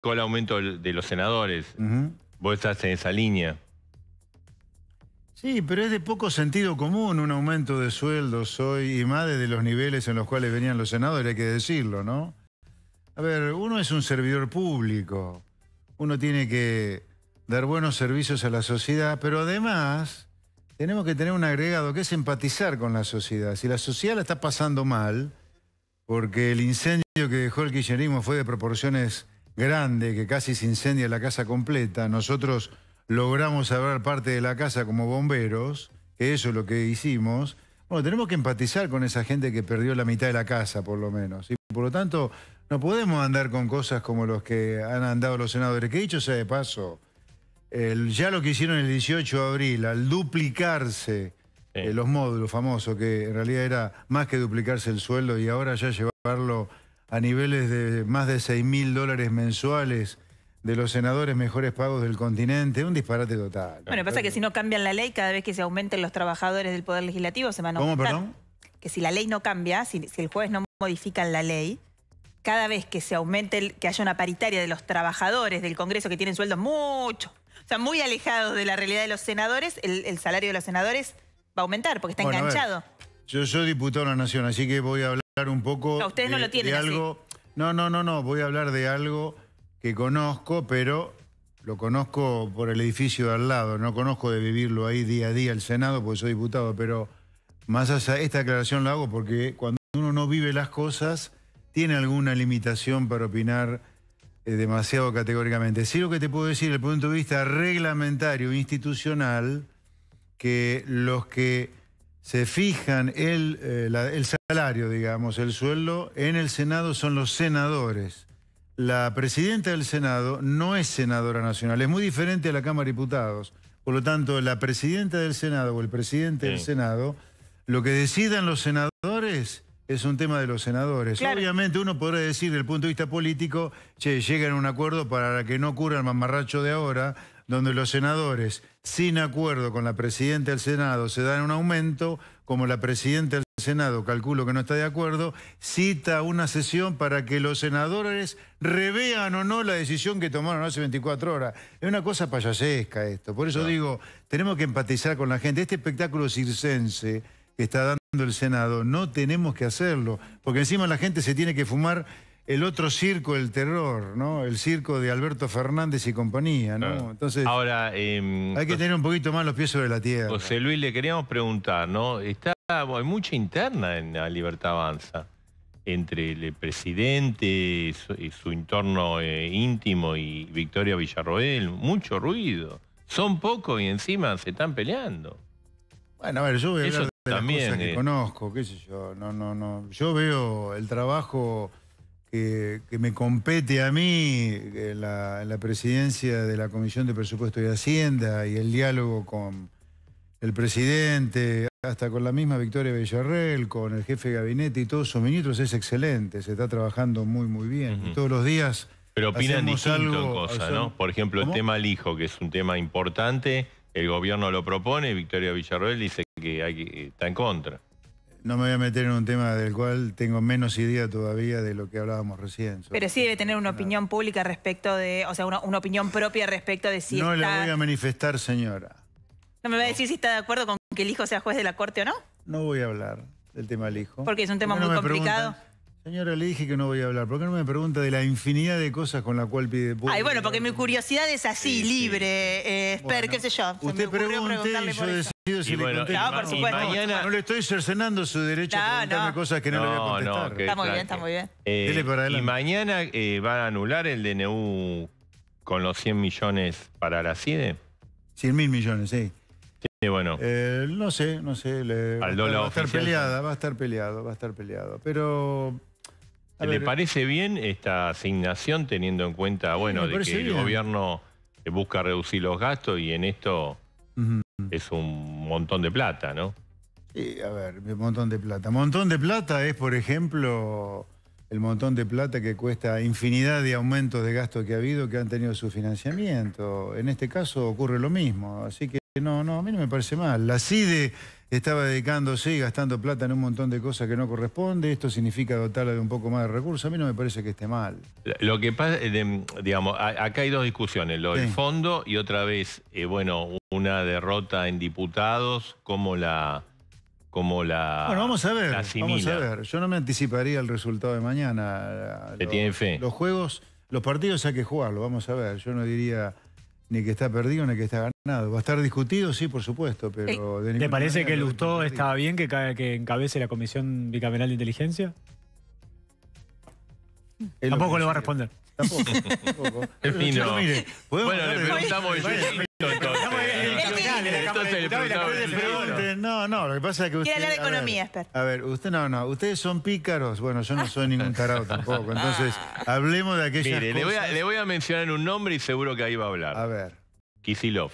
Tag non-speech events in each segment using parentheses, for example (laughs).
con el aumento de los senadores. Vos estás en esa línea. Sí, pero es de poco sentido común un aumento de sueldos hoy y más de los niveles en los cuales venían los senadores, hay que decirlo, ¿no? A ver, uno es un servidor público, uno tiene que dar buenos servicios a la sociedad, pero además tenemos que tener un agregado que es empatizar con la sociedad. Si la sociedad la está pasando mal, porque el incendio que dejó el kirchnerismo fue de proporciones grande que casi se incendia la casa completa, nosotros logramos abrir parte de la casa como bomberos, que eso es lo que hicimos, bueno, tenemos que empatizar con esa gente que perdió la mitad de la casa, por lo menos. Y por lo tanto, no podemos andar con cosas como los que han andado los senadores. Que dicho sea de paso, ya lo que hicieron el 18 de abril, al duplicarse eh, los módulos famosos, que en realidad era más que duplicarse el sueldo y ahora ya llevarlo a niveles de más de 6 mil dólares mensuales de los senadores mejores pagos del continente, un disparate total. Bueno, pasa que si no cambian la ley, cada vez que se aumenten los trabajadores del Poder Legislativo se van a aumentar. ¿Cómo, perdón? Que si la ley no cambia, si, el juez no modifican la ley, cada vez que se aumente, que haya una paritaria de los trabajadores del Congreso que tienen sueldos mucho, o sea, muy alejados de la realidad de los senadores, el, salario de los senadores va a aumentar porque está enganchado. Yo soy diputado de la Nación, así que voy a hablar hablar un poco no, ustedes de, no lo tienen algo... No, no, no, no, voy a hablar de algo que conozco, pero lo conozco por el edificio de al lado, no conozco de vivirlo ahí día a día el Senado, porque soy diputado, pero más allá, esta aclaración la hago porque cuando uno no vive las cosas, tiene alguna limitación para opinar eh, demasiado categóricamente. Sí lo que te puedo decir desde el punto de vista reglamentario, institucional, que los que se fijan el, eh, el salario, digamos, el sueldo, en el Senado son los senadores. La presidenta del Senado no es senadora nacional, es muy diferente a la Cámara de Diputados. Por lo tanto, la presidenta del Senado o el presidente del Senado, lo que decidan los senadores es un tema de los senadores. Obviamente uno podrá decir desde el punto de vista político, che, llegan a un acuerdo para que no ocurra el mamarracho de ahora, donde los senadores, sin acuerdo con la presidenta del Senado, se dan un aumento, como la presidenta del Senado calculo que no está de acuerdo, cita una sesión para que los senadores revean o no la decisión que tomaron hace 24 horas. Es una cosa payasesca esto. Por eso digo, tenemos que empatizar con la gente. Este espectáculo circense que está dando el Senado, no tenemos que hacerlo, porque encima la gente se tiene que fumar el otro circo el terror, ¿no? El circo de Alberto Fernández y compañía, ¿no? Entonces, Ahora, em, hay que tener un poquito más los pies sobre la tierra. José Luis, le queríamos preguntar, ¿no? Está, hay mucha interna en la Libertad Avanza entre el presidente y su, entorno eh, íntimo y Victoria Villarroel, mucho ruido. Son pocos y encima se están peleando. Bueno, a ver, yo voy que conozco, qué sé yo. No, no, no. Yo veo el trabajo que, me compete a mí eh, la, presidencia de la Comisión de Presupuesto y Hacienda y el diálogo con el presidente, hasta con la misma Victoria Villarreal, con el jefe de gabinete y todos sus ministros, es excelente, se está trabajando muy, muy bien. todos los días... Pero opinan distinto cosas, ¿no? Por ejemplo, el tema al hijo, que es un tema importante, el gobierno lo propone, Victoria Villarreal dice que, hay, está en contra. No me voy a meter en un tema del cual tengo menos idea todavía de lo que hablábamos recién. Pero sí debe tener una opinión pública respecto de, o sea, una, opinión propia respecto de si No le la voy a manifestar, señora. ¿No me va a decir si está de acuerdo con que el hijo sea juez de la corte o no? No voy a hablar del tema del hijo. Porque es un tema muy complicado. Señora, le dije que no voy a hablar. ¿Por qué no me pregunta de la infinidad de cosas con la cual pide? Ay, bueno, porque mi curiosidad es así, libre, eh, Espera, qué sé yo. Usted pregunte y yo decido si le bueno, No, por supuesto. Mañana... No le estoy cercenando su derecho a preguntarme cosas que no, le voy a contestar. está muy bien, está muy bien. Eh, y mañana eh, va a anular el DNU con los 100 millones para la e? CIDE. 100 mil millones, sí. Sí, bueno. no sé, no sé. Le, Al dólar va, va a estar peleada, va a estar peleado, va a estar peleado. Pero ¿Le parece bien esta asignación teniendo en cuenta, bueno, de que el gobierno eh, busca reducir los gastos y en esto es un montón de plata, ¿no? Sí, a ver, un montón de plata. Montón de plata es, por ejemplo, el montón de plata que cuesta infinidad de aumentos de gastos que ha habido que han tenido su financiamiento. En este caso ocurre lo mismo, así que no, no, a mí no me parece mal. La CIDE estaba dedicándose y gastando plata en un montón de cosas que no corresponde. Esto significa dotarla de un poco más de recursos. A mí no me parece que esté mal. Lo que pasa, eh, digamos, acá hay dos discusiones, lo del fondo y otra vez, eh, bueno, una derrota en diputados, como la... Como la. Bueno, vamos a ver. Vamos a ver. Yo no me anticiparía el resultado de mañana. ¿Le tiene fe? Los juegos, los partidos hay que jugarlos, vamos a ver. Yo no diría ni que está perdido ni que está ganado. Va a estar discutido, sí, por supuesto, pero... Eh, ¿Te parece que Lustó estaba bien que, que encabece la Comisión Bicameral de Inteligencia? Tampoco le va a responder. Tampoco. (laughs) tampoco. El bueno, este le preguntamos no, no, lo que pasa es que usted... de economía, A ver, usted no, no, ustedes son pícaros. Bueno, yo no soy ningún tarado tampoco. (laughs) Entonces, hablemos de aquellas Mire, cosas. Le voy, a, le voy a mencionar un nombre y seguro que ahí va a hablar. A ver. Kisilov.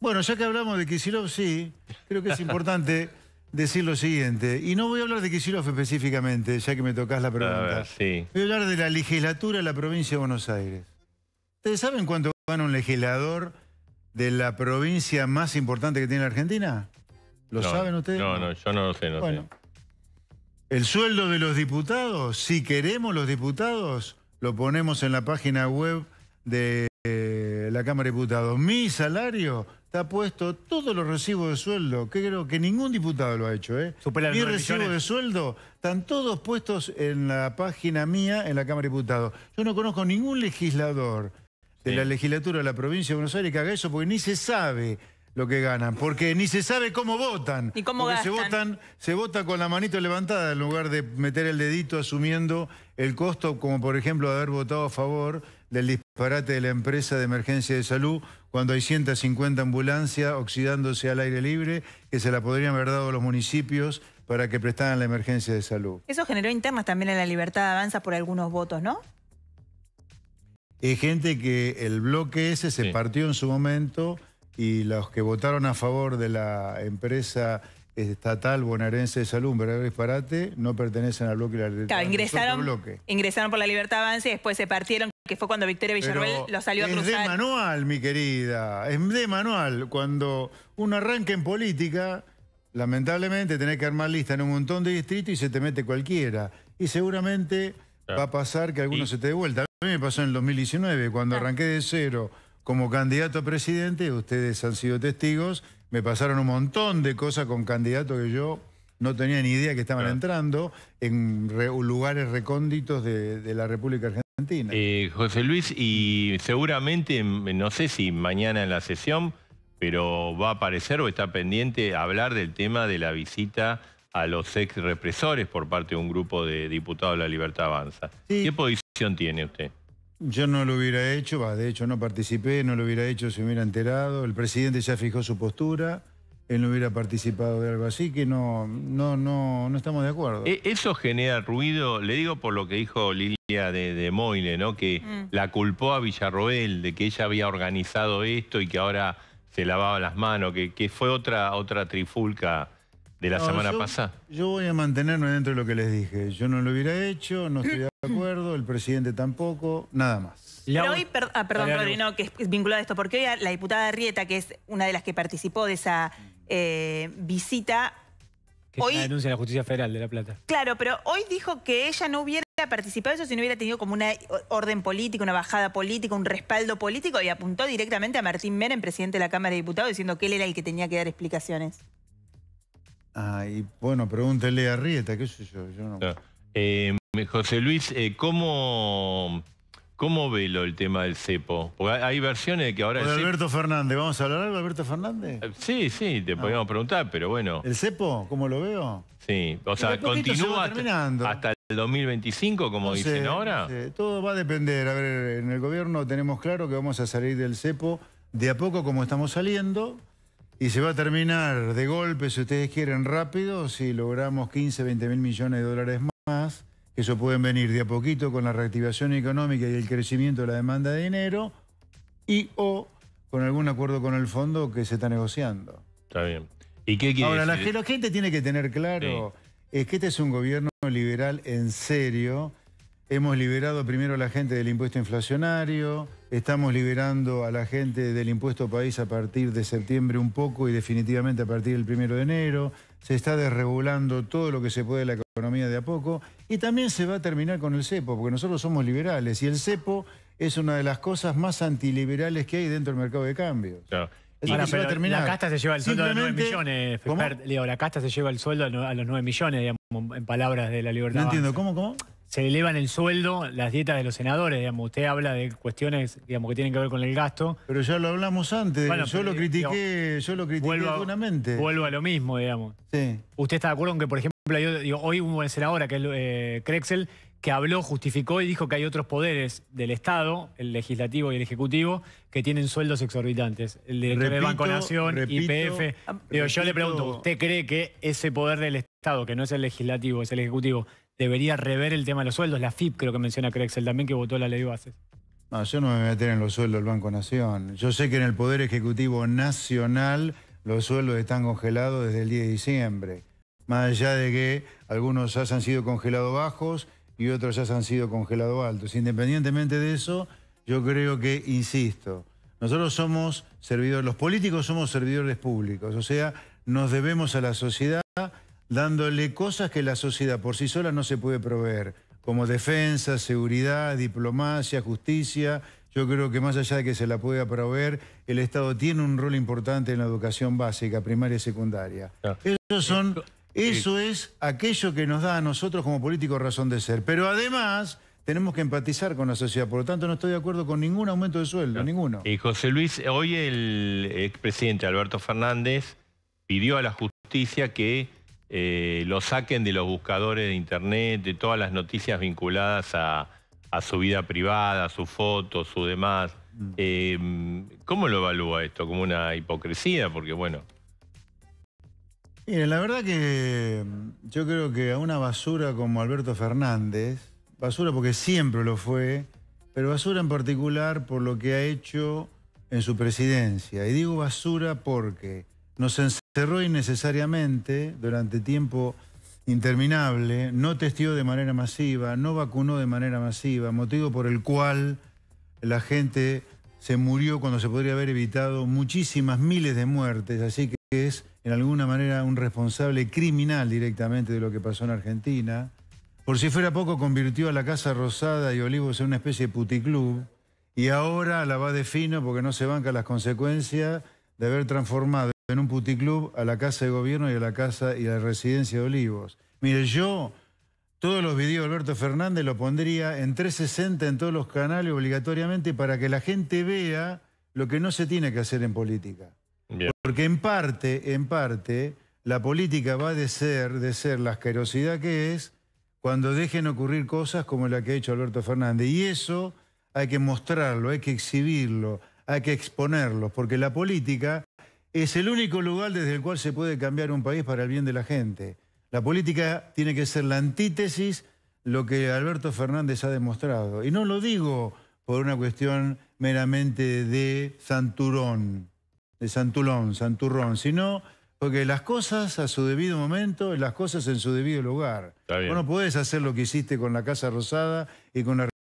Bueno, ya que hablamos de Kisilov, sí, creo que es importante... (laughs) decir lo siguiente, y no voy a hablar de Kicillof específicamente, ya que me tocas la pregunta. Voy a hablar de la legislatura de la provincia de Buenos Aires. ¿Ustedes saben cuánto gana un legislador de la provincia más importante que tiene la Argentina? ¿Lo saben ustedes? No, no, yo no lo sé, bueno, El sueldo de los diputados, si queremos los diputados, lo ponemos en la página web de eh, la Cámara de Diputados. Mi salario, ha puesto todos los recibos de sueldo, que creo que ningún diputado lo ha hecho. ¿eh? Mi recibo de sueldo están todos puestos en la página mía en la Cámara de Diputados. Yo no conozco ningún legislador de la legislatura de la provincia de Buenos Aires que haga eso porque ni se sabe lo que ganan, porque ni se sabe cómo votan. cómo porque Se, votan, se vota con la manito levantada en lugar de meter el dedito asumiendo el costo, como por ejemplo haber votado a favor del parate de la empresa de emergencia de salud cuando hay 150 ambulancias oxidándose al aire libre que se la podrían haber dado los municipios para que prestaran la emergencia de salud. Eso generó internas también en la libertad de avanza por algunos votos, ¿no? Hay gente que el bloque ese se partió en su momento y los que votaron a favor de la empresa estatal bonaerense de salud, un verdadero disparate, no pertenecen al bloque de la libertad. Claro, ingresaron, ingresaron por la libertad de Avanza y después se partieron que fue cuando Victoria Villarreal lo salió a cruzar. Es de manual, mi querida, es de manual. Cuando uno arranca en política, lamentablemente tenés que armar lista en un montón de distritos y se te mete cualquiera. Y seguramente va a pasar que alguno se te dé vuelta. A mí me pasó en el 2019, cuando arranqué de cero como candidato a presidente, ustedes han sido testigos, me pasaron un montón de cosas con candidatos que yo no tenía ni idea que estaban entrando en lugares recónditos de la República Argentina. Eh, José Luis, y seguramente, mm, no sé si mañana en la sesión, pero va a aparecer o está pendiente hablar del tema de la visita a los ex represores por parte de un grupo de diputados de la Libertad Avanza. ¿Qué posición tiene usted? Yo no lo hubiera hecho, de hecho no participé, no lo hubiera hecho si hubiera enterado. El presidente ya fijó su postura él no hubiera participado de algo así, que no, no, no, no estamos de acuerdo. E, eso genera ruido, le digo por lo que dijo Lilia de, de ¿no? que mm. la culpó a Villarroel de que ella había organizado esto y que ahora se lavaba las manos, que, que fue otra, otra trifulca de la semana pasada. Yo voy a mantenerme dentro de lo que les dije. Yo no lo hubiera hecho, no estoy de acuerdo, el presidente tampoco, nada más. Pero hoy, ah, perdón, no que es vinculado a esto, porque hoy la diputada Rieta, que es una de las que participó de esa eh, visita. Que hoy, la denuncia la Justicia Federal de La Plata. Claro, pero hoy dijo que ella no hubiera participado eso si no hubiera tenido como una orden política, una bajada política, un respaldo político y apuntó directamente a Martín Meren, presidente de la Cámara de Diputados, diciendo que él era el que tenía que dar explicaciones. Ay, bueno, pregúntele a Rieta, qué sé yo, yo no... Eh, José Luis, eh, ¿cómo ¿Cómo ve lo el tema del cepo? Porque hay versiones de que ahora... Alberto Fernández, ¿vamos a hablar algo Alberto Fernández? Eh, sí, sí, te ah. podríamos podíamos preguntar, pero bueno. ¿El cepo? ¿Cómo lo veo? Sí, o sea, continúa hasta, el 2025, como dicen ahora. Todo va a depender. A ver, en el gobierno tenemos claro que vamos a salir del cepo de a poco como estamos saliendo y se va a terminar de golpe, si ustedes quieren, rápido, si logramos 15, 20 mil millones de dólares más eso pueden venir de a poquito con la reactivación económica y el crecimiento de la demanda de dinero y o con algún acuerdo con el fondo que se está negociando. Está bien. ¿Y qué Ahora, la, gente tiene que tener claro es que este es un gobierno liberal en serio. Hemos liberado primero a la gente del impuesto inflacionario, estamos liberando a la gente del impuesto país a partir de septiembre un poco y definitivamente a partir del primero de enero se está desregulando todo lo que se puede de la economía de a poco y también se va a terminar con el cepo, porque nosotros somos liberales y el cepo es una de las cosas más antiliberales que hay dentro del mercado de cambio. La casta se lleva el sueldo a los 9 millones, la casta se lleva el sueldo a los 9 millones, digamos, en palabras de la libertad. No entiendo, ¿cómo, cómo? se elevan el sueldo, las dietas de los senadores, digamos. Usted habla de cuestiones, digamos, que tienen que ver con el gasto. Pero ya lo hablamos antes, yo, lo critiqué, yo lo critiqué vuelvo a, vuelvo a lo mismo, digamos. ¿Usted está de acuerdo en que, por ejemplo, hoy hubo un senador, que es eh, que habló, justificó y dijo que hay otros poderes del Estado, el legislativo y el ejecutivo, que tienen sueldos exorbitantes. El de Banco Nación, IPF. Yo le pregunto, ¿usted cree que ese poder del Estado, que no es el legislativo, es el ejecutivo, debería rever el tema de los sueldos. La FIP creo que menciona Crexel también, que votó la ley bases. No, yo no me voy a meter en los sueldos del Banco Nación. Yo sé que en el Poder Ejecutivo Nacional los sueldos están congelados desde el 10 de diciembre. Más allá de que algunos ya se han sido congelados bajos y otros ya se han sido congelados altos. Independientemente de eso, yo creo que, insisto, nosotros somos servidores, los políticos somos servidores públicos, o sea, nos debemos a la sociedad dándole cosas que la sociedad por sí sola no se puede proveer, como defensa, seguridad, diplomacia, justicia. Yo creo que más allá de que se la pueda proveer, el Estado tiene un rol importante en la educación básica, primaria y secundaria. Ah. son, eso es aquello que nos da a nosotros como políticos razón de ser. Pero además tenemos que empatizar con la sociedad. Por lo tanto, no estoy de acuerdo con ningún aumento de sueldo, ninguno. Y José Luis, hoy el expresidente Alberto Fernández pidió a la justicia que eh, lo saquen de los buscadores de internet, de todas las noticias vinculadas a, su vida privada, a sus foto, su demás. Mm. Eh, ¿Cómo lo evalúa esto? ¿Como una hipocresía? Porque bueno. Mire, la verdad que mm, yo creo que a una basura como Alberto Fernández, basura porque siempre lo fue, pero basura en particular por lo que ha hecho en su presidencia. Y digo basura porque nos encerró innecesariamente durante tiempo interminable, no testió de manera masiva, no vacunó de manera masiva, motivo por el cual la gente se murió cuando se podría haber evitado muchísimas miles de muertes, así que es en alguna manera un responsable criminal directamente de lo que pasó en Argentina. Por si fuera poco, convirtió a la Casa Rosada y Olivos en una especie de puticlub y ahora la va de fino porque no se banca las consecuencias de haber transformado en un puticlub a la Casa de Gobierno y a la Casa y a la Residencia de Olivos. Mire, yo todos los videos de Alberto Fernández lo pondría en 360 en todos los canales obligatoriamente para que la gente vea lo que no se tiene que hacer en política. Porque en parte, en parte, la política va de ser, de ser la asquerosidad que es cuando dejen ocurrir cosas como la que ha hecho Alberto Fernández. Y eso hay que mostrarlo, hay que exhibirlo, hay que exponerlo, porque la política es el único lugar desde el cual se puede cambiar un país para el bien de la gente. La política tiene que ser la antítesis lo que Alberto Fernández ha demostrado. Y no lo digo por una cuestión meramente de Santurón, de Santulón, Santurrón, sino porque las cosas a su debido momento, las cosas en su debido lugar. Vos no puedes hacer lo que hiciste con la Casa Rosada y con la